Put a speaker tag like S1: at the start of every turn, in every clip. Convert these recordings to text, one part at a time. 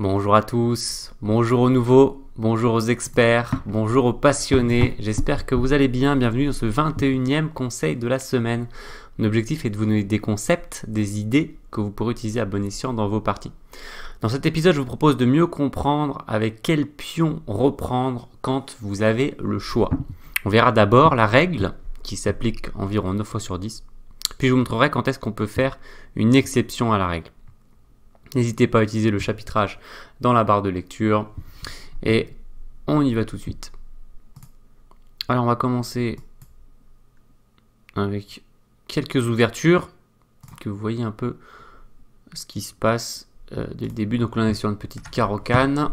S1: Bonjour à tous, bonjour aux nouveaux, bonjour aux experts, bonjour aux passionnés, j'espère que vous allez bien, bienvenue dans ce 21e conseil de la semaine. Mon objectif est de vous donner des concepts, des idées que vous pourrez utiliser à bon escient dans vos parties. Dans cet épisode, je vous propose de mieux comprendre avec quel pion reprendre quand vous avez le choix. On verra d'abord la règle qui s'applique environ 9 fois sur 10, puis je vous montrerai quand est-ce qu'on peut faire une exception à la règle. N'hésitez pas à utiliser le chapitrage dans la barre de lecture. Et on y va tout de suite. Alors on va commencer avec quelques ouvertures, que vous voyez un peu ce qui se passe euh, dès le début. Donc là on est sur une petite carocane,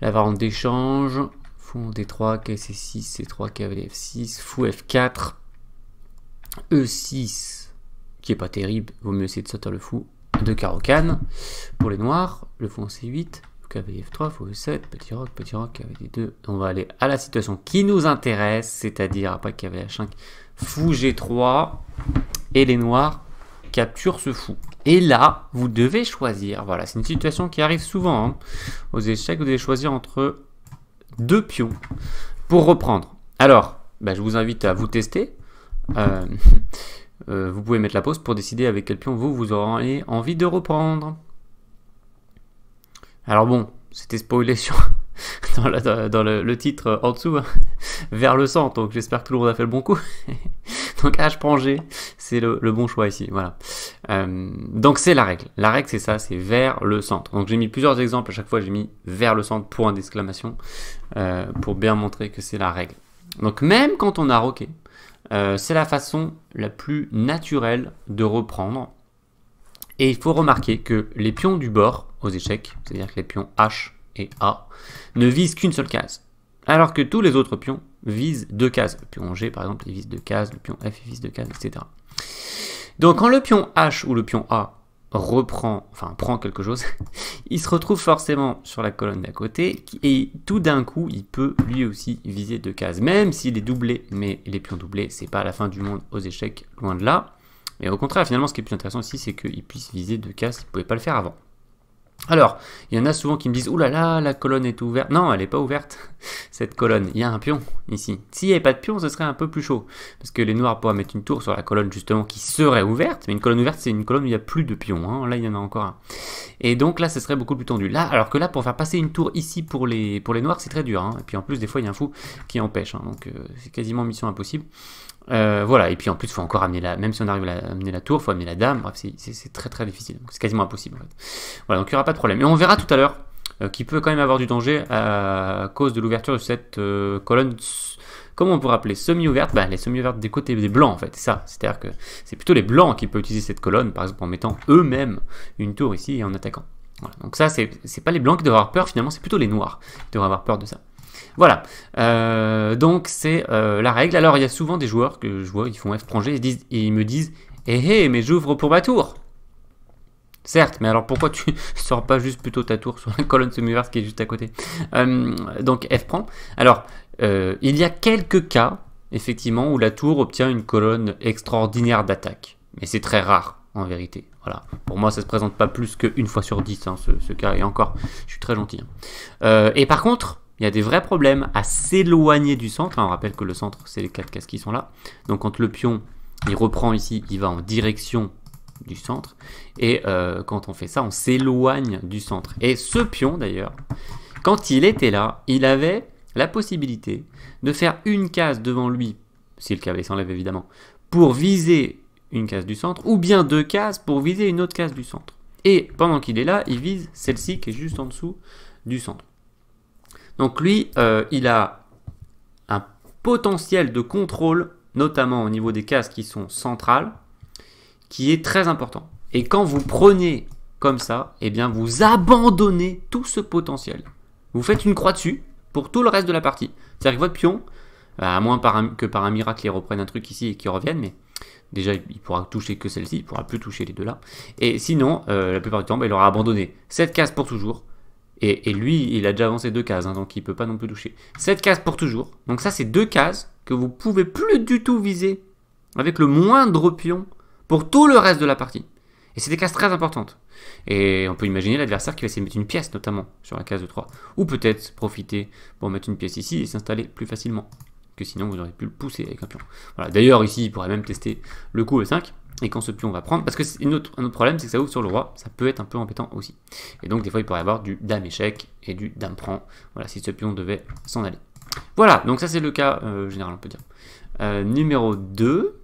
S1: la variante d'échange, fou D3, KC6, C3, kvf 6 fou F4, E6, qui est pas terrible, vaut mieux essayer de sauter le fou, de carocane pour les noirs, le fond C8, cavalier F3, fou E7, petit roc, petit roc, cavalier 2 On va aller à la situation qui nous intéresse, c'est-à-dire après cavalier H5, fou G3, et les noirs capturent ce fou. Et là, vous devez choisir, voilà, c'est une situation qui arrive souvent hein. aux échecs, vous devez choisir entre deux pions pour reprendre. Alors, bah, je vous invite à vous tester. Euh, Euh, vous pouvez mettre la pause pour décider avec quel pion vous, vous aurez envie de reprendre. Alors bon, c'était spoilé sur, dans, le, titre en dessous, vers le centre, donc j'espère que tout le monde a fait le bon coup. donc H G, c'est le, bon choix ici, voilà. Euh, donc c'est la règle. La règle c'est ça, c'est vers le centre. Donc j'ai mis plusieurs exemples, à chaque fois j'ai mis vers le centre point d'exclamation, euh, pour bien montrer que c'est la règle. Donc même quand on a roqué, euh, c'est la façon la plus naturelle de reprendre. Et il faut remarquer que les pions du bord aux échecs, c'est-à-dire que les pions H et A, ne visent qu'une seule case. Alors que tous les autres pions visent deux cases. Le pion G, par exemple, il vise deux cases, le pion F, il vise deux cases, etc. Donc quand le pion H ou le pion A reprend, enfin prend quelque chose, il se retrouve forcément sur la colonne d'à côté et tout d'un coup il peut lui aussi viser deux cases, même s'il est doublé, mais les pions doublés c'est pas la fin du monde aux échecs, loin de là. Mais au contraire finalement ce qui est plus intéressant aussi c'est qu'il puisse viser deux cases, il pouvait pas le faire avant. Alors, il y en a souvent qui me disent Oulala, là là, la colonne est ouverte. Non, elle n'est pas ouverte, cette colonne. Il y a un pion ici. S'il n'y avait pas de pion, ce serait un peu plus chaud. Parce que les noirs pourraient mettre une tour sur la colonne, justement, qui serait ouverte. Mais une colonne ouverte, c'est une colonne où il n'y a plus de pion. Hein. Là, il y en a encore un. Et donc là, ce serait beaucoup plus tendu. Là, alors que là, pour faire passer une tour ici pour les, pour les noirs, c'est très dur. Hein. Et puis en plus, des fois, il y a un fou qui empêche. Hein. Donc, euh, c'est quasiment mission impossible. Euh, voilà, et puis en plus, faut encore amener la. Même si on arrive à amener la tour, faut amener la dame. Bref, c'est très très difficile. C'est quasiment impossible Voilà, donc il n'y aura pas de problème. Et on verra tout à l'heure euh, qui qu'il peut quand même avoir du danger à cause de l'ouverture de cette euh, colonne. Comment on pourrait appeler semi-ouverte bah, les semi ouvertes des côtés des blancs en fait, ça. C'est-à-dire que c'est plutôt les blancs qui peuvent utiliser cette colonne, par exemple en mettant eux-mêmes une tour ici et en attaquant. Voilà, donc ça, c'est pas les blancs qui doivent avoir peur, finalement, c'est plutôt les noirs qui devraient avoir peur de ça. Voilà, euh, donc c'est euh, la règle. Alors il y a souvent des joueurs que je vois, ils font F prangé et, disent, ils me disent Hé eh, hé, eh, mais j'ouvre pour ma tour Certes, mais alors pourquoi tu sors pas juste plutôt ta tour sur la colonne semi-verse qui est juste à côté euh, Donc F prend. Alors, il y a quelques cas, effectivement, où la tour obtient une colonne extraordinaire d'attaque. Mais c'est très rare, en vérité. Voilà. Pour moi, ça se présente pas plus qu'une fois sur dix, hein, ce, cas, et encore, je suis très gentil. Hein. et par contre, il y a des vrais problèmes à s'éloigner du centre. on rappelle que le centre, c'est les quatre cases qui sont là. Donc quand le pion, il reprend ici, il va en direction du centre. Et euh, quand on fait ça, on s'éloigne du centre. Et ce pion, d'ailleurs, quand il était là, il avait la possibilité de faire une case devant lui, si le cavalier s'enlève évidemment, pour viser une case du centre, ou bien deux cases pour viser une autre case du centre. Et pendant qu'il est là, il vise celle-ci qui est juste en dessous du centre. Donc lui, euh, il a un potentiel de contrôle, notamment au niveau des cases qui sont centrales, qui est très important. Et quand vous prenez comme ça, eh bien vous abandonnez tout ce potentiel. Vous faites une croix dessus pour tout le reste de la partie. C'est-à-dire que votre pion, bah, à moins que par un miracle il reprenne un truc ici et qu'il revienne, mais déjà il pourra toucher que celle-ci, il pourra plus toucher les deux là. Et sinon, euh, la plupart du temps, bah, il aura abandonné cette case pour toujours, et, lui, il a déjà avancé deux cases, hein, donc il ne peut pas non plus toucher. Cette case pour toujours. Donc ça, c'est deux cases que vous pouvez plus du tout viser avec le moindre pion pour tout le reste de la partie. Et c'est des cases très importantes. Et on peut imaginer l'adversaire qui va essayer de mettre une pièce, notamment, sur la case de 3. Ou peut-être profiter pour mettre une pièce ici et s'installer plus facilement. Que sinon, vous auriez pu le pousser avec un pion. Voilà. D'ailleurs, ici, il pourrait même tester le coup E5 et quand ce pion va prendre, parce que c'est autre, un autre problème, c'est que ça ouvre sur le roi, ça peut être un peu embêtant aussi. Et donc des fois il pourrait y avoir du dame échec et du dame prend, voilà, si ce pion devait s'en aller. Voilà, donc ça c'est le cas euh, général on peut dire. Euh, numéro 2,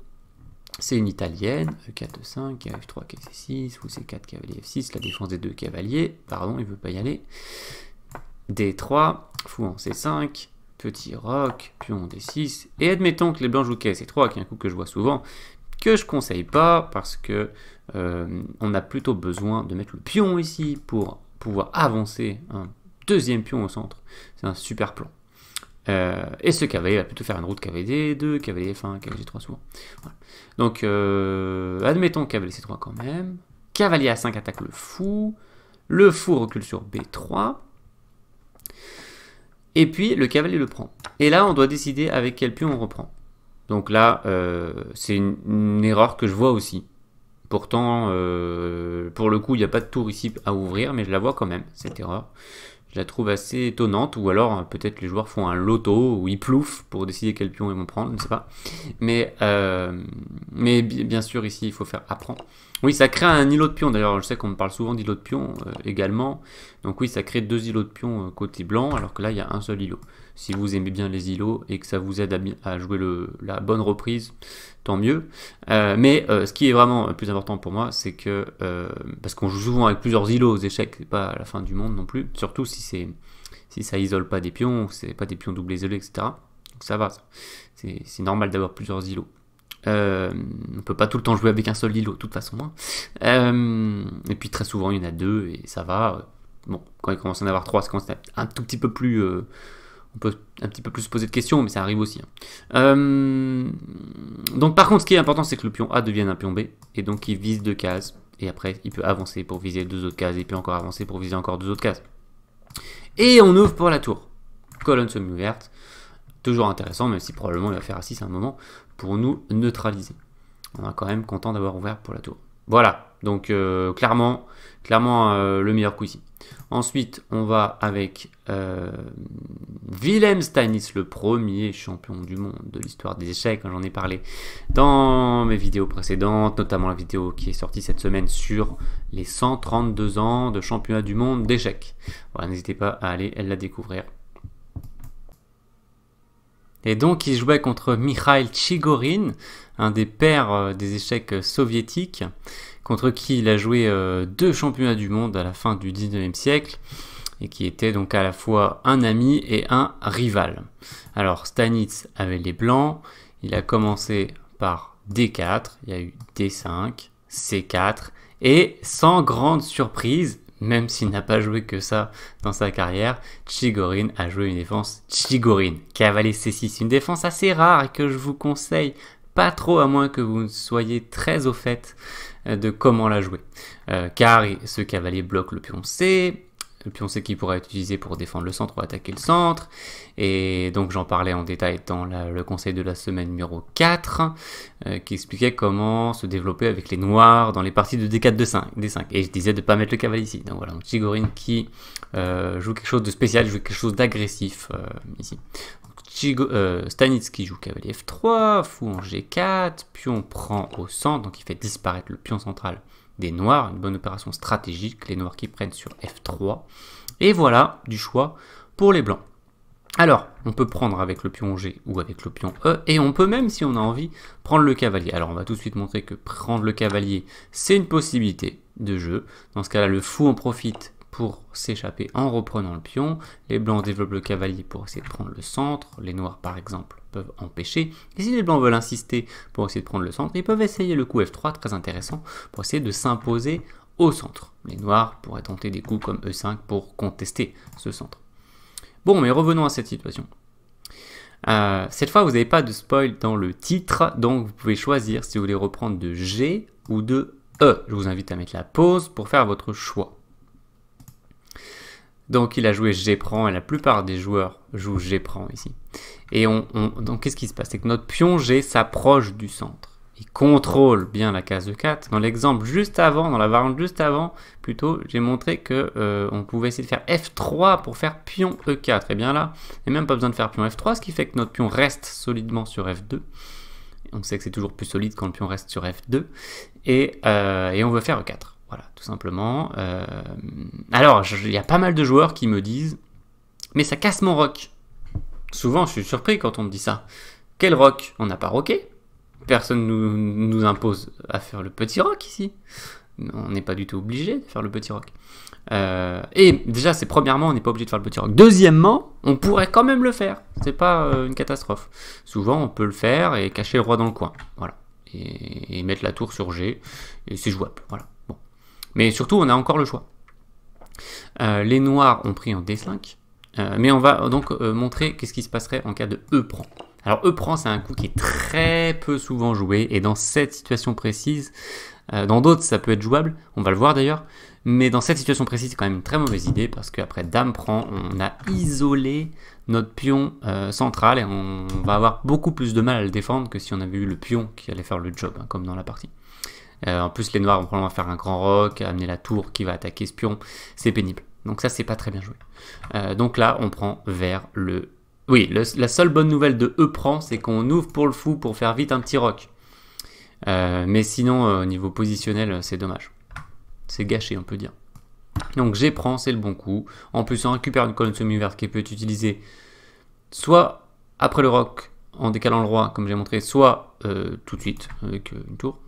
S1: c'est une italienne, E4-5, F3, KC6, ou C4, cavalier F6, la défense des deux cavaliers, pardon, il veut pas y aller. D3, fou en hein, C5, petit roc, pion D6, et admettons que les blancs jouent KC3, qui est un coup que je vois souvent, que je ne conseille pas parce que euh, on a plutôt besoin de mettre le pion ici pour pouvoir avancer un deuxième pion au centre. C'est un super plan. Euh, et ce cavalier va plutôt faire une route cavalier D2, cavalier F1, cavalier 3 souvent. Donc, euh, admettons cavalier C3 quand même. Cavalier A5 attaque le fou. Le fou recule sur B3. Et puis, le cavalier le prend. Et là, on doit décider avec quel pion on reprend. Donc là, euh, c'est une, erreur que je vois aussi. Pourtant, euh, pour le coup, il n'y a pas de tour ici à ouvrir, mais je la vois quand même, cette erreur. Je la trouve assez étonnante, ou alors peut-être les joueurs font un loto ou ils ploufent pour décider quel pion ils vont prendre, je ne sais pas. Mais, euh, mais bien sûr, ici, il faut faire apprendre. Oui, ça crée un îlot de pion. d'ailleurs, je sais qu'on me parle souvent d'îlot de pion également. Donc oui, ça crée deux îlots de pions côté blanc, alors que là, il y a un seul îlot. Si vous aimez bien les îlots et que ça vous aide à, à jouer la bonne reprise, tant mieux. Euh, mais euh, ce qui est vraiment euh, plus important pour moi, c'est que parce qu'on joue souvent avec plusieurs îlots aux échecs, c'est pas la fin du monde non plus. Surtout si c'est si ça isole pas des pions, c'est pas des pions double isolés, etc. Donc ça va, c'est normal d'avoir plusieurs îlots. Euh, on peut pas tout le temps jouer avec un seul îlot, de toute façon. Hein. et puis très souvent, il y en a deux et ça va. Bon, quand il commence à en avoir trois, c'est un tout petit peu plus on peut un petit peu plus se poser de questions, mais ça arrive aussi. Hein. Euh, donc par contre, ce qui est important, c'est que le pion A devienne un pion B, et donc il vise deux cases, et après il peut avancer pour viser deux autres cases, et puis encore avancer pour viser encore deux autres cases. Et on ouvre pour la tour. Colonne semi-ouverte, toujours intéressant, même si probablement il va faire assis à un moment, pour nous neutraliser. On est quand même content d'avoir ouvert pour la tour. Voilà, donc euh, clairement, clairement euh, le meilleur coup ici. Ensuite, on va avec euh, Willem Stanis, le premier champion du monde de l'histoire des échecs. Hein, j'en ai parlé dans mes vidéos précédentes, notamment la vidéo qui est sortie cette semaine sur les 132 ans de championnat du monde d'échecs. Voilà, n'hésitez pas à aller la découvrir. Et donc, il jouait contre Mikhail Chigorin, un des pères euh, des échecs soviétiques contre qui il a joué euh, deux championnats du monde à la fin du 19e siècle, et qui était donc à la fois un ami et un rival. Alors Stanitz avait les blancs, il a commencé par D4, il y a eu D5, C4, et sans grande surprise, même s'il n'a pas joué que ça dans sa carrière, Chigorin a joué une défense Chigorin. Cavalier C6, une défense assez rare et que je vous conseille pas trop à moins que vous ne soyez très au fait euh, de comment la jouer. Euh, car ce cavalier bloque le pion C, le pion C qui pourrait être utilisé pour défendre le centre ou attaquer le centre. Et donc j'en parlais en détail dans le conseil de la semaine numéro 4, euh, qui expliquait comment se développer avec les noirs dans les parties de D4, D5. D5. Et je disais de ne pas mettre le cavalier ici. Donc voilà, donc Chigorin qui joue quelque chose de spécial, joue quelque chose d'agressif ici. Euh, stanitz joue cavalier F3, fou en G4, pion prend au centre, donc il fait disparaître le pion central des noirs, une bonne opération stratégique, les noirs qui prennent sur F3. Et voilà du choix pour les blancs. Alors, on peut prendre avec le pion G ou avec le pion E, et on peut même, si on a envie, prendre le cavalier. Alors, on va tout de suite montrer que prendre le cavalier, c'est une possibilité de jeu. Dans ce cas-là, le fou en profite pour s'échapper en reprenant le pion, les blancs développent le cavalier pour essayer de prendre le centre, les noirs par exemple peuvent empêcher, et si les blancs veulent insister pour essayer de prendre le centre, ils peuvent essayer le coup F3, très intéressant, pour essayer de s'imposer au centre. Les noirs pourraient tenter des coups comme E5 pour contester ce centre. Bon, mais revenons à cette situation. Euh, cette fois, vous n'avez pas de spoil dans le titre, donc vous pouvez choisir si vous voulez reprendre de G ou de E. Je vous invite à mettre la pause pour faire votre choix. Donc il a joué G prend et la plupart des joueurs jouent G prend ici. Et donc qu'est-ce qui se passe C'est que notre pion G s'approche du centre. Il contrôle bien la case e 4. Dans l'exemple juste avant, dans la variante juste avant, plutôt, j'ai montré que euh, on pouvait essayer de faire F3 pour faire pion E4. Et bien là, il n'y a même pas besoin de faire pion F3, ce qui fait que notre pion reste solidement sur F2. On sait que c'est toujours plus solide quand le pion reste sur F2. Et, euh, et on veut faire E4. Voilà, tout simplement. Euh, alors, il y a pas mal de joueurs qui me disent Mais ça casse mon rock. Souvent, je suis surpris quand on me dit ça. Quel rock On n'a pas roqué. Personne nous, nous impose à faire le petit rock ici. On n'est pas du tout obligé de faire le petit rock. Euh, et déjà, c'est premièrement, on n'est pas obligé de faire le petit rock. Deuxièmement, on pourrait quand même le faire. C'est pas euh, une catastrophe. Souvent, on peut le faire et cacher le roi dans le coin. Voilà. Et, et mettre la tour sur G. Et c'est jouable. Voilà. Mais surtout, on a encore le choix. Euh, les noirs ont pris en D5, euh, mais on va euh, donc montrer qu'est-ce qui se passerait en cas de E prend. Alors E prend, c'est un coup qui est très peu souvent joué, et dans cette situation précise, dans d'autres ça peut être jouable, on va le voir d'ailleurs, mais dans cette situation précise, c'est quand même une très mauvaise idée, parce qu'après Dame prend, on a isolé notre pion central, et on va avoir beaucoup plus de mal à le défendre que si on avait eu le pion qui allait faire le job, hein, comme dans la partie. Euh, en plus, les noirs vont probablement faire un grand rock, amener la tour qui va attaquer ce pion. C'est pénible. Donc ça, c'est pas très bien joué. Euh, donc là, on prend vers le... Oui, la seule bonne nouvelle de E prend, c'est qu'on ouvre pour le fou pour faire vite un petit rock. Euh, mais sinon, au niveau positionnel, c'est dommage. C'est gâché, on peut dire. Donc G prend, c'est le bon coup. En plus, on récupère une colonne semi-verte qui peut être utilisée soit après le rock en décalant le roi, comme j'ai montré, soit euh, tout de suite avec euh, une tour.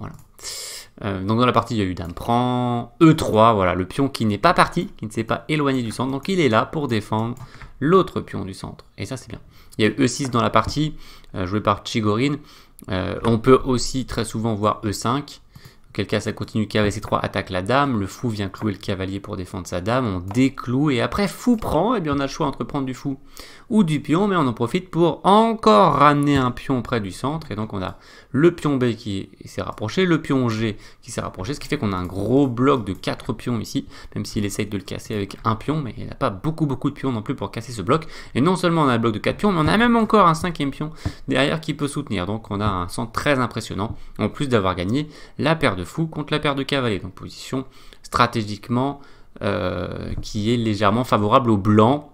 S1: Euh, donc dans la partie, il y a eu Dame-Prend, E3, voilà, le pion qui n'est pas parti, qui ne s'est pas éloigné du centre, donc il est là pour défendre l'autre pion du centre. Et ça, c'est bien. Il y a eu E6 dans la partie, joué par Chigorin. on peut aussi très souvent voir E5, Auquel cas, ça continue cavalier C3, attaque la dame. Le fou vient clouer le cavalier pour défendre sa dame. On décloue et après, fou prend. Et eh bien, on a le choix entre prendre du fou ou du pion. Mais on en profite pour encore ramener un pion près du centre. Et donc, on a le pion B qui s'est rapproché, le pion G qui s'est rapproché. Ce qui fait qu'on a un gros bloc de 4 pions ici. Même s'il essaye de le casser avec un pion. Mais il n'a pas beaucoup, beaucoup de pions non plus pour casser ce bloc. Et non seulement on a un bloc de 4 pions, mais on a même encore un cinquième pion derrière qui peut soutenir. Donc, on a un centre très impressionnant. En plus d'avoir gagné la paire de fou contre la paire de cavaliers. Donc position stratégiquement euh, qui est légèrement favorable aux blancs,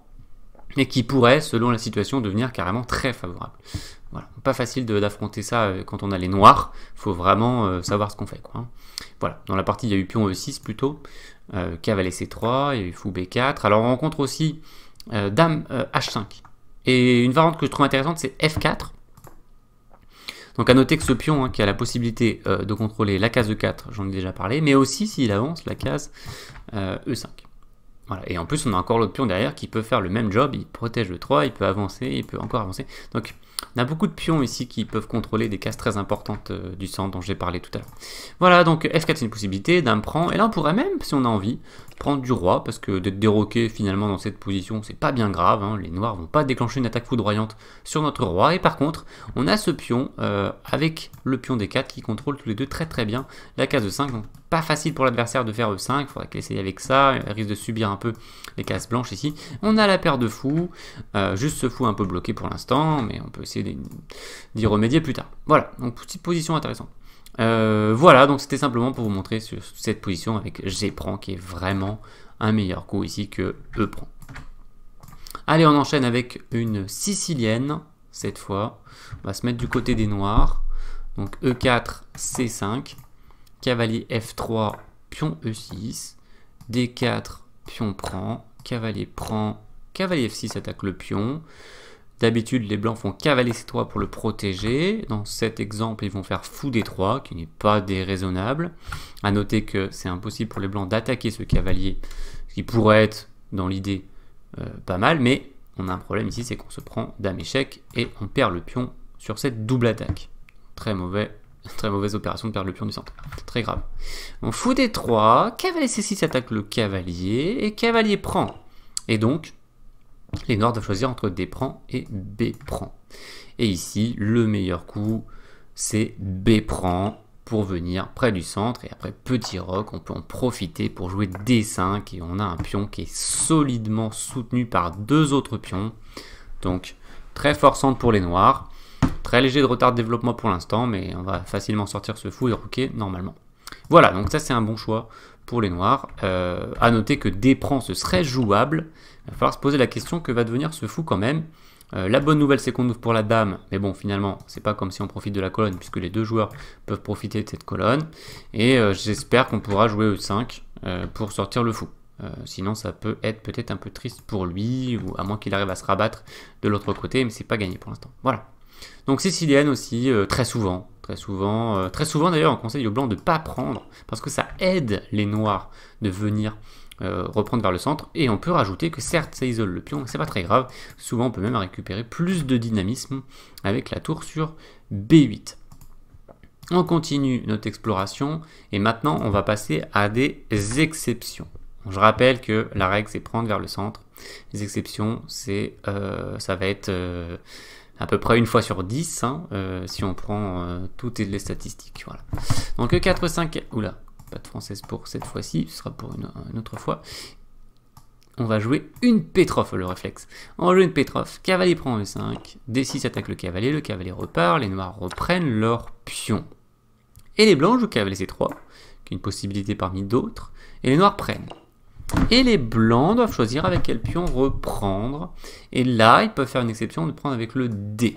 S1: mais qui pourrait, selon la situation, devenir carrément très favorable. Voilà. Pas facile d'affronter ça euh, quand on a les noirs, faut vraiment euh, savoir ce qu'on fait. Hein. Voilà, dans la partie il y a eu pion E6 plutôt, euh, cavalier C3, il y a eu fou B4, alors on rencontre aussi dame H5. Et une variante que je trouve intéressante c'est F4, donc à noter que ce pion hein, qui a la possibilité euh, de contrôler la case E4, j'en ai déjà parlé, mais aussi s'il avance la case E5. Euh, e voilà. Et en plus on a encore l'autre pion derrière qui peut faire le même job, il protège le 3, il peut avancer, il peut encore avancer. Donc on a beaucoup de pions ici qui peuvent contrôler des cases très importantes euh, du centre dont j'ai parlé tout à l'heure. Voilà, donc F4 c'est une possibilité, dame prend, et là on pourrait même, si on a envie, prendre du roi, parce que d'être déroqué finalement dans cette position, c'est pas bien grave, hein. les noirs vont pas déclencher une attaque foudroyante sur notre roi, et par contre, on a ce pion euh, avec le pion des 4 qui contrôle tous les deux très très bien la case de 5, donc pas facile pour l'adversaire de faire E5, il qu'il essaye avec ça, il risque de subir un peu les cases blanches ici. On a la paire de fous, euh, juste ce fou un peu bloqué pour l'instant, mais on peut essayer d'y remédier plus tard. Voilà, donc petite position intéressante. Euh, voilà, donc c'était simplement pour vous montrer sur cette position avec G prend qui est vraiment un meilleur coup ici que E prend. Allez, on enchaîne avec une sicilienne cette fois. On va se mettre du côté des noirs. Donc E4, C5, cavalier F3, pion E6, D4, pion prend, cavalier prend, cavalier F6 attaque le pion. D'habitude, les blancs font cavalier C3 pour le protéger. Dans cet exemple, ils vont faire fou D3, qui n'est pas déraisonnable. À noter que c'est impossible pour les blancs d'attaquer ce cavalier, ce qui pourrait être, dans l'idée, euh, pas mal, mais on a un problème ici, c'est qu'on se prend dame échec et on perd le pion sur cette double attaque. Très mauvais Très mauvaise opération de perdre le pion du centre. Très grave. On fout des 3 cavalier C6 attaque le cavalier, et cavalier prend. Et donc, les noirs doivent choisir entre D prend et B prend. Et ici, le meilleur coup, c'est B prend pour venir près du centre. Et après, petit rock, on peut en profiter pour jouer D5. Et on a un pion qui est solidement soutenu par deux autres pions. Donc, très forçante pour les noirs. Très léger de retard de développement pour l'instant, mais on va facilement sortir ce fou et roquet normalement. Voilà, donc ça c'est un bon choix pour les noirs. A euh, à noter que D prend, ce serait jouable, il va falloir se poser la question que va devenir ce fou quand même. Euh, la bonne nouvelle, c'est qu'on ouvre pour la dame, mais bon, finalement, c'est pas comme si on profite de la colonne, puisque les deux joueurs peuvent profiter de cette colonne. Et euh, j'espère qu'on pourra jouer E5 euh, pour sortir le fou. sinon, ça peut être peut-être un peu triste pour lui, ou à moins qu'il arrive à se rabattre de l'autre côté, mais c'est pas gagné pour l'instant. Voilà. Donc sicilienne aussi, très souvent, très souvent, très souvent d'ailleurs, on conseille aux blancs de ne pas prendre, parce que ça aide les noirs de venir euh, reprendre vers le centre. Et on peut rajouter que certes, ça isole le pion, c'est pas très grave. Souvent, on peut même récupérer plus de dynamisme avec la tour sur B8. On continue notre exploration et maintenant on va passer à des exceptions. Je rappelle que la règle c'est prendre vers le centre. Les exceptions, c'est euh, ça va être euh, à peu près une fois sur 10 hein, si on prend toutes les statistiques. Voilà. Donc 4, 5, oula, pas de française pour cette fois-ci, ce sera pour une, autre fois. On va jouer une Pétrof, le réflexe. On joue une Pétrof. Cavalier prend E5. D6 attaque le cavalier. Le cavalier repart. Les noirs reprennent leur pion. Et les blancs jouent cavalier C3, qui est une possibilité parmi d'autres. Et les noirs prennent. Et les blancs doivent choisir avec quel pion reprendre. Et là, ils peuvent faire une exception de prendre avec le D.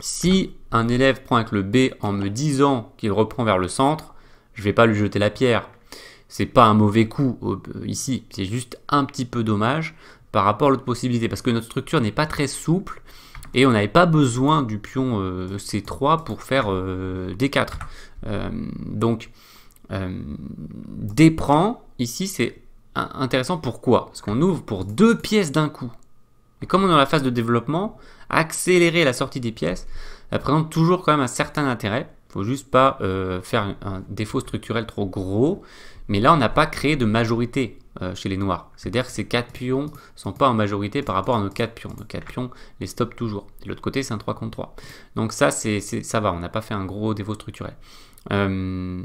S1: Si un élève prend avec le B en me disant qu'il reprend vers le centre, je vais pas lui jeter la pierre. C'est pas un mauvais coup ici, c'est juste un petit peu dommage par rapport à l'autre possibilité, parce que notre structure n'est pas très souple et on n'avait pas besoin du pion euh, C3 pour faire euh, D4. Euh, donc, euh, prend ici c'est intéressant pourquoi Parce qu'on ouvre pour deux pièces d'un coup. Et comme on est dans la phase de développement, accélérer la sortie des pièces, ça présente toujours quand même un certain intérêt faut juste pas euh, faire un défaut structurel trop gros. Mais là, on n'a pas créé de majorité euh, chez les noirs. C'est-à-dire que ces 4 pions sont pas en majorité par rapport à nos 4 pions. Nos 4 pions les stoppent toujours. De l'autre côté, c'est un 3 contre 3. Donc ça, c'est ça va, on n'a pas fait un gros défaut structurel. Euh,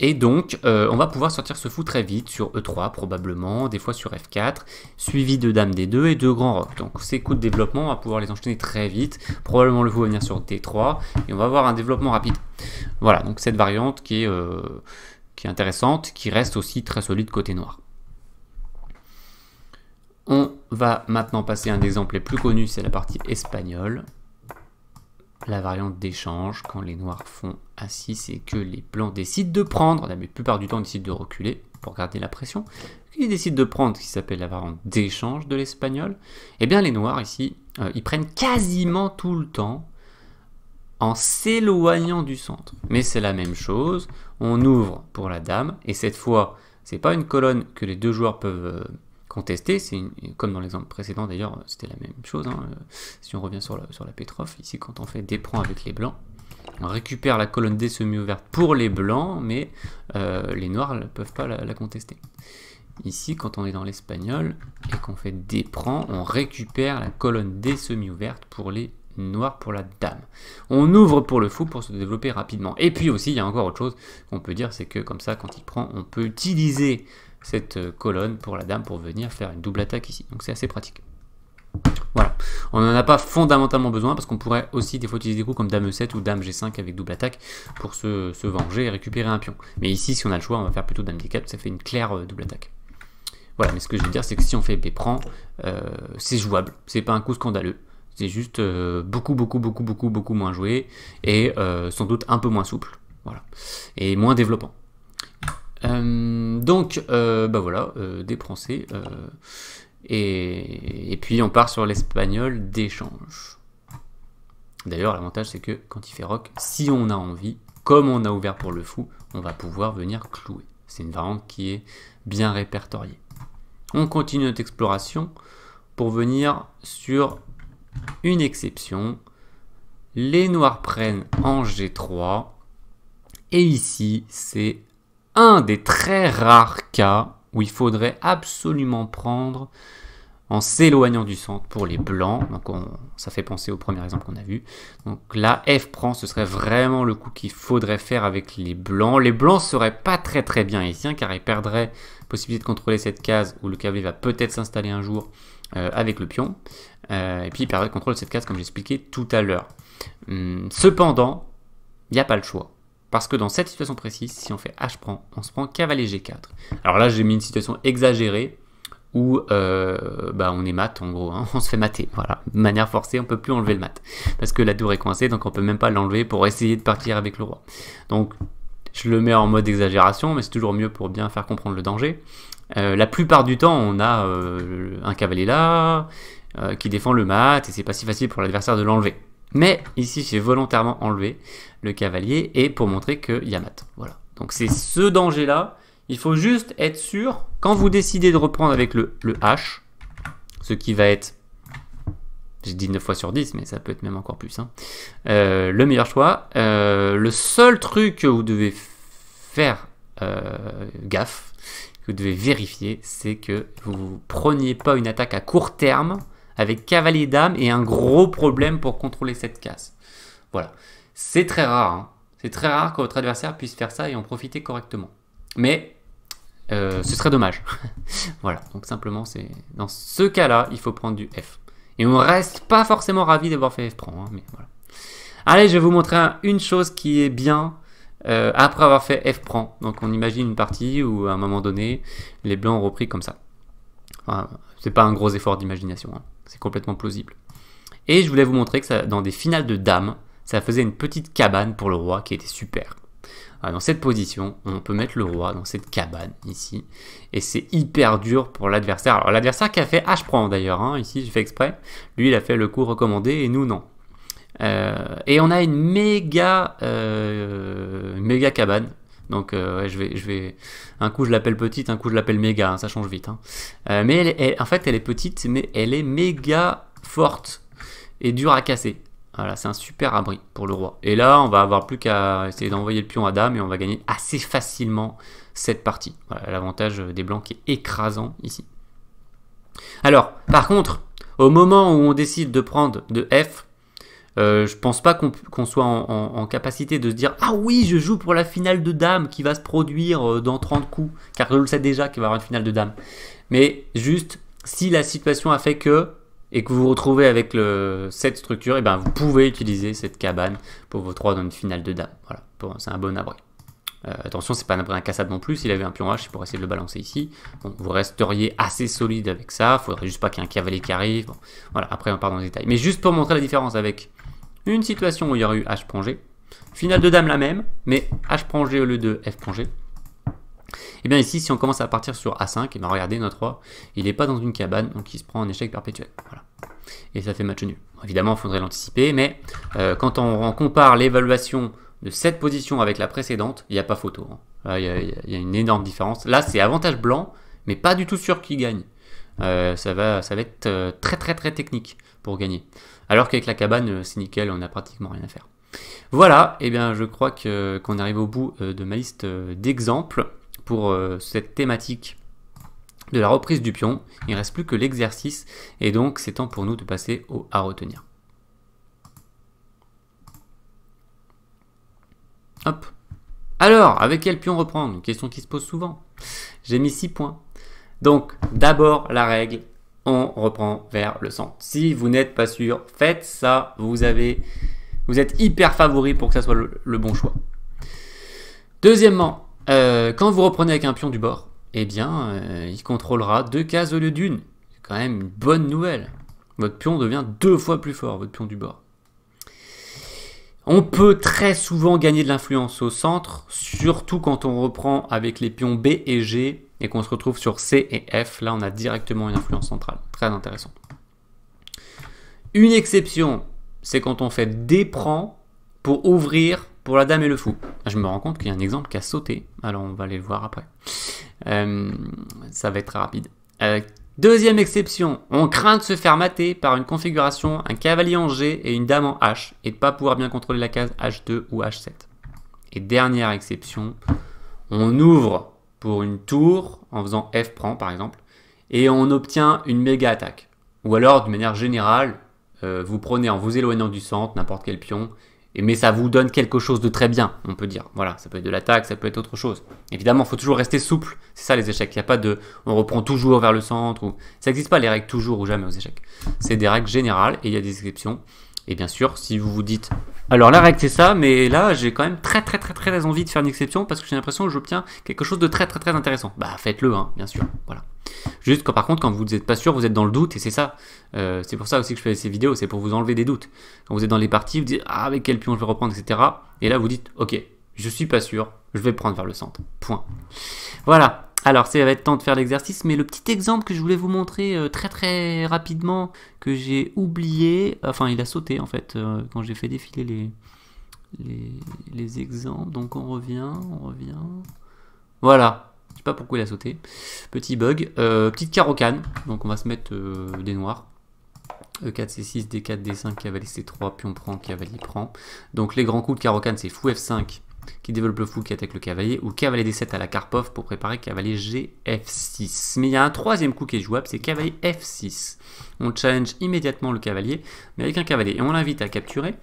S1: et donc, euh, on va pouvoir sortir ce fou très vite sur E3 probablement, des fois sur F4, suivi de Dame D2 et de Grand Rock. Donc, ces coups de développement, on va pouvoir les enchaîner très vite. Probablement le fou va venir sur D3 et on va avoir un développement rapide. Voilà, donc cette variante qui est, euh, qui est intéressante, qui reste aussi très solide côté noir. On va maintenant passer à un exemple les plus connus, c'est la partie espagnole la variante d'échange quand les noirs font assis, c'est que les blancs décident de prendre, la plupart du temps ils décident de reculer pour garder la pression, ils décident de prendre ce qui s'appelle la variante d'échange de l'espagnol, Et eh bien les noirs ici, euh, ils prennent quasiment tout le temps en s'éloignant du centre. Mais c'est la même chose, on ouvre pour la dame, et cette fois, c'est pas une colonne que les deux joueurs peuvent euh, Contester, C'est comme dans l'exemple précédent d'ailleurs, c'était la même chose. Hein, euh, si on revient sur, la, sur ici quand on fait des prends avec les blancs, on récupère la colonne des semi-ouverte pour les blancs, mais euh, les noirs ne peuvent pas la, contester. Ici, quand on est dans l'espagnol et qu'on fait des prends, on récupère la colonne des semi-ouverte pour les noirs, pour la dame. On ouvre pour le fou pour se développer rapidement. Et puis aussi, il y a encore autre chose qu'on peut dire, c'est que comme ça, quand il prend, on peut utiliser cette euh, colonne pour la dame pour venir faire une double attaque ici. Donc c'est assez pratique. Voilà, on n'en a pas fondamentalement besoin parce qu'on pourrait aussi des fois utiliser des coups comme dame E7 ou dame G5 avec double attaque pour se, venger et récupérer un pion. Mais ici, si on a le choix, on va faire plutôt dame D4, ça fait une claire euh, double attaque. Voilà, mais ce que je veux dire, c'est que si on fait B prend, euh, c'est jouable, c'est pas un coup scandaleux. C'est juste beaucoup, beaucoup, beaucoup, beaucoup, beaucoup moins joué et sans doute un peu moins souple. Voilà, et moins développant. Euh, donc, euh, bah voilà, euh, des Français. Euh, et, et, puis, on part sur l'espagnol d'échange. D'ailleurs, l'avantage, c'est que quand il fait rock, si on a envie, comme on a ouvert pour le fou, on va pouvoir venir clouer. C'est une variante qui est bien répertoriée. On continue notre exploration pour venir sur une exception. Les noirs prennent en G3. Et ici, c'est un des très rares cas où il faudrait absolument prendre en s'éloignant du centre pour les blancs. Donc ça fait penser au premier exemple qu'on a vu. Donc là, F prend, ce serait vraiment le coup qu'il faudrait faire avec les blancs. Les blancs seraient pas très très bien ici, hein, car ils perdraient possibilité de contrôler cette case où le cavalier va peut-être s'installer un jour euh, avec le pion. Euh, et puis ils perdraient le contrôle de cette case comme j'expliquais tout à l'heure. Hum, cependant, il n'y a pas le choix. Parce que dans cette situation précise, si on fait H prend, on se prend cavalier G4. Alors là, j'ai mis une situation exagérée où euh, bah, on est mat en gros, hein. on se fait mater, voilà, de manière forcée, on peut plus enlever le mat, parce que la tour est coincée, donc on peut même pas l'enlever pour essayer de partir avec le roi. Donc je le mets en mode exagération, mais c'est toujours mieux pour bien faire comprendre le danger. Euh, la plupart du temps, on a euh, un cavalier là, qui défend le mat, et c'est pas si facile pour l'adversaire de l'enlever. Mais ici, j'ai volontairement enlevé le cavalier et pour montrer que y Voilà. Donc c'est ce danger-là. Il faut juste être sûr, quand vous décidez de reprendre avec le, H, ce qui va être, j'ai dit 9 fois sur 10, mais ça peut être même encore plus, hein, euh, le meilleur choix. Euh, le seul truc que vous devez faire euh, gaffe, que vous devez vérifier, c'est que vous ne preniez pas une attaque à court terme avec cavalier d'âme et un gros problème pour contrôler cette casse. Voilà. C'est très rare. Hein. C'est très rare que votre adversaire puisse faire ça et en profiter correctement. Mais euh, ce serait dommage. voilà. Donc simplement, c'est dans ce cas-là, il faut prendre du F. Et on reste pas forcément ravi d'avoir fait F prend. Hein, voilà. Allez, je vais vous montrer une chose qui est bien euh, après avoir fait F prend. Donc on imagine une partie où à un moment donné, les blancs ont repris comme ça. Ce c'est pas un gros effort d'imagination. Hein. C'est complètement plausible. Et je voulais vous montrer que ça, dans des finales de dames, ça faisait une petite cabane pour le roi qui était super. Ah, dans cette position, on peut mettre le roi dans cette cabane ici. Et c'est hyper dur pour l'adversaire. Alors l'adversaire qui a fait h ah, je d'ailleurs, hein, ici je fais exprès. Lui il a fait le coup recommandé et nous non. Euh, et on a une méga, euh, méga cabane donc euh, je vais, un coup je l'appelle petite, un coup je l'appelle méga, hein, ça change vite. Hein. Euh, mais en fait, elle est petite, mais elle est méga forte et dure à casser. Voilà, c'est un super abri pour le roi. Et là, on va avoir plus qu'à essayer d'envoyer le pion à dame et on va gagner assez facilement cette partie. l'avantage euh, des blancs qui est écrasant ici. Alors, par contre, au moment où on décide de prendre de F, euh, je pense pas qu'on soit en, capacité de se dire Ah oui, je joue pour la finale de dame qui va se produire euh, dans 30 coups, car je le sais déjà qu'il va y avoir une finale de dame. Mais juste, si la situation a fait que, et que vous vous retrouvez avec cette structure, et eh ben vous pouvez utiliser cette cabane pour vos trois dans une finale de dame. Voilà, c'est un bon abri. Euh, attention, c'est pas un abri incassable non plus. S'il avait un pion H, pour essayer de le balancer ici. Bon, vous resteriez assez solide avec ça. Il Faudrait juste pas qu'il y ait un cavalier qui arrive. voilà, après on part dans les détails. Mais juste pour montrer la différence avec une situation où il y aurait eu H prend Finale de dame la même, mais H prend G au lieu de F prend G. Et eh bien ici, si on commence à partir sur A5, et eh bien regardez, notre roi, il n'est pas dans une cabane, donc il se prend en échec perpétuel. Voilà. Et ça fait match nul. Évidemment, il faudrait l'anticiper, mais euh, quand on, compare l'évaluation de cette position avec la précédente, il n'y a pas photo. Hein. Il y, a une énorme différence. Là, c'est avantage blanc, mais pas du tout sûr qu'il gagne. Euh, ça, va, ça va être euh, très très très technique pour gagner. Alors qu'avec la cabane, euh, c'est nickel, on n'a pratiquement rien à faire. Voilà, et eh bien je crois que qu'on arrive au bout euh, de ma liste euh, d'exemples pour cette thématique de la reprise du pion. Il ne reste plus que l'exercice et donc c'est temps pour nous de passer au à retenir. Hop. Alors, avec quel pion reprendre Une question qui se pose souvent. J'ai mis six points. Donc, d'abord la règle on reprend vers le centre. Si vous n'êtes pas sûr, faites ça, vous avez vous êtes hyper favori pour que ça soit le, bon choix. Deuxièmement, euh, quand vous reprenez avec un pion du bord, eh bien, euh, il contrôlera deux cases au lieu d'une. C'est quand même une bonne nouvelle. Votre pion devient deux fois plus fort, votre pion du bord. On peut très souvent gagner de l'influence au centre, surtout quand on reprend avec les pions B et G et qu'on se retrouve sur C et F. Là, on a directement une influence centrale. Très intéressant. Une exception, c'est quand on fait déprend pour ouvrir pour la dame et le fou. Je me rends compte qu'il y a un exemple qui a sauté. Alors, on va aller le voir après. Euh, ça va être très rapide. Euh, deuxième exception, on craint de se faire mater par une configuration, un cavalier en G et une dame en H, et de ne pas pouvoir bien contrôler la case H2 ou H7. Et dernière exception, on ouvre pour une tour en faisant F prend par exemple, et on obtient une méga attaque. Ou alors, de manière générale, euh, vous prenez en vous éloignant du centre n'importe quel pion, et, mais ça vous donne quelque chose de très bien, on peut dire. Voilà, ça peut être de l'attaque, ça peut être autre chose. Évidemment, il faut toujours rester souple, c'est ça les échecs. Il n'y a pas de on reprend toujours vers le centre, ou ça n'existe pas les règles toujours ou jamais aux échecs. C'est des règles générales et il y a des exceptions. Et bien sûr, si vous vous dites, alors la règle c'est ça, mais là j'ai quand même très très très très envie de faire une exception parce que j'ai l'impression que j'obtiens quelque chose de très très très intéressant. Bah faites-le, hein, bien sûr. Voilà. Juste que par contre, quand vous n'êtes pas sûr, vous êtes dans le doute et c'est ça. Euh, c'est pour ça aussi que je fais ces vidéos, c'est pour vous enlever des doutes. Quand vous êtes dans les parties, vous dites ah avec quel pion je vais reprendre, etc. Et là vous dites ok, je suis pas sûr, je vais prendre vers le centre. Point. Voilà. Alors, ça va être temps de faire l'exercice, mais le petit exemple que je voulais vous montrer euh, très très rapidement, que j'ai oublié, enfin il a sauté en fait euh, quand j'ai fait défiler les, les, exemples. Donc on revient, on revient. Voilà, je sais pas pourquoi il a sauté. Petit bug, euh, petite carocane, donc on va se mettre des noirs. E4, C6, D4, D5, cavalier C3, puis on prend, cavalier prend. Donc les grands coups de carocane c'est fou F5, qui développe le fou qui attaque le cavalier, ou cavalier D7 à la Karpov pour préparer cavalier GF6. Mais il y a un troisième coup qui est jouable, c'est cavalier F6. On challenge immédiatement le cavalier, mais avec un cavalier, et on l'invite à capturer,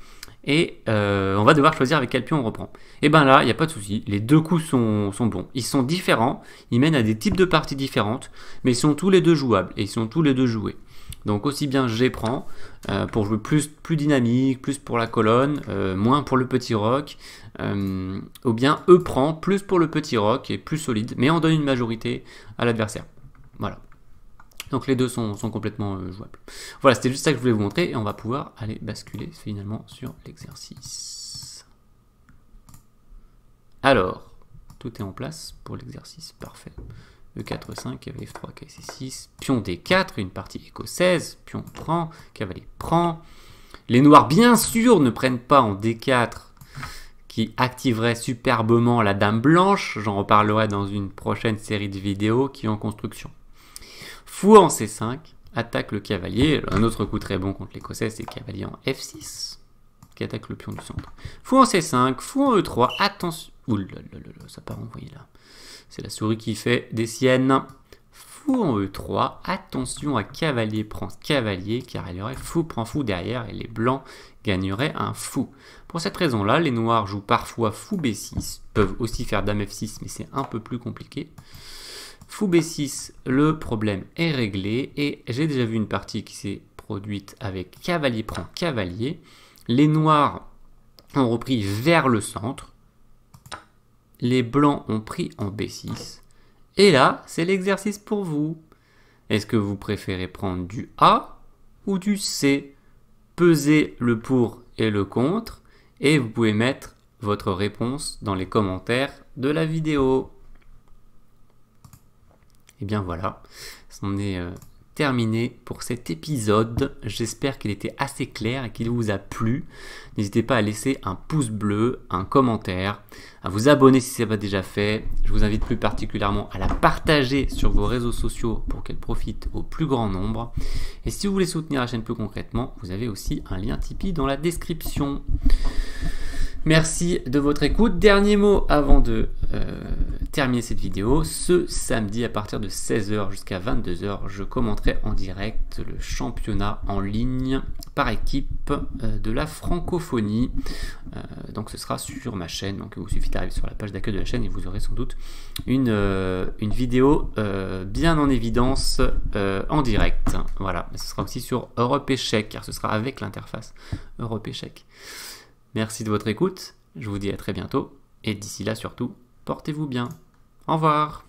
S1: et euh, on va devoir choisir avec quel pion on reprend. Et eh ben là, il n'y a pas de souci, les deux coups sont, sont, bons. Ils sont différents, ils mènent à des types de parties différentes, mais ils sont tous les deux jouables, et ils sont tous les deux joués. Donc aussi bien G prend euh, pour jouer plus, dynamique, plus pour la colonne, euh, moins pour le petit rock, euh, ou bien E prend plus pour le petit rock et plus solide, mais on donne une majorité à l'adversaire. Voilà. Donc les deux sont, sont complètement jouables. Voilà, c'était juste ça que je voulais vous montrer et on va pouvoir aller basculer finalement sur l'exercice. Alors, tout est en place pour l'exercice, parfait e 4, 5, cavalier F3, kc 6 pion D4, une partie écossaise, pion prend, cavalier prend. Les noirs, bien sûr, ne prennent pas en D4, qui activerait superbement la dame blanche, j'en reparlerai dans une prochaine série de vidéos qui est en construction. Fou en C5, attaque le cavalier, un autre coup très bon contre l'écossaise, c'est cavalier en F6, qui attaque le pion du centre. Fou en C5, fou en E3, attention... Ouh là ça part envoyé là. C'est la souris qui fait des siennes. Fou en E3. Attention à cavalier prend cavalier, car il y aurait fou prend fou derrière et les blancs gagneraient un fou. Pour cette raison-là, les noirs jouent parfois fou B6, peuvent aussi faire dame F6, mais c'est un peu plus compliqué. Fou B6, le problème est réglé, et j'ai déjà vu une partie qui s'est produite avec cavalier prend cavalier. Les noirs ont repris vers le centre, les blancs ont pris en B6. Et là, c'est l'exercice pour vous. Est-ce que vous préférez prendre du A ou du C Pesez le pour et le contre et vous pouvez mettre votre réponse dans les commentaires de la vidéo. Et eh bien voilà, est euh, terminé pour cet épisode. J'espère qu'il était assez clair et qu'il vous a plu. N'hésitez pas à laisser un pouce bleu, un commentaire, à vous abonner si ce n'est pas déjà fait. Je vous invite plus particulièrement à la partager sur vos réseaux sociaux pour qu'elle profite au plus grand nombre. Et si vous voulez soutenir la chaîne plus concrètement, vous avez aussi un lien Tipeee dans la description. Merci de votre écoute. Dernier mot avant de... Euh, cette vidéo. Ce samedi, à partir de 16h jusqu'à 22h, je commenterai en direct le championnat en ligne par équipe euh, de la francophonie. Euh, donc ce sera sur ma chaîne. Donc il vous suffit d'arriver sur la page d'accueil de la chaîne et vous aurez sans doute une, euh, une vidéo bien en évidence en direct. Voilà, ce sera aussi sur Europe Échec, car ce sera avec l'interface Europe Échec. Merci de votre écoute. Je vous dis à très bientôt. Et d'ici là, surtout, portez-vous bien. Au revoir.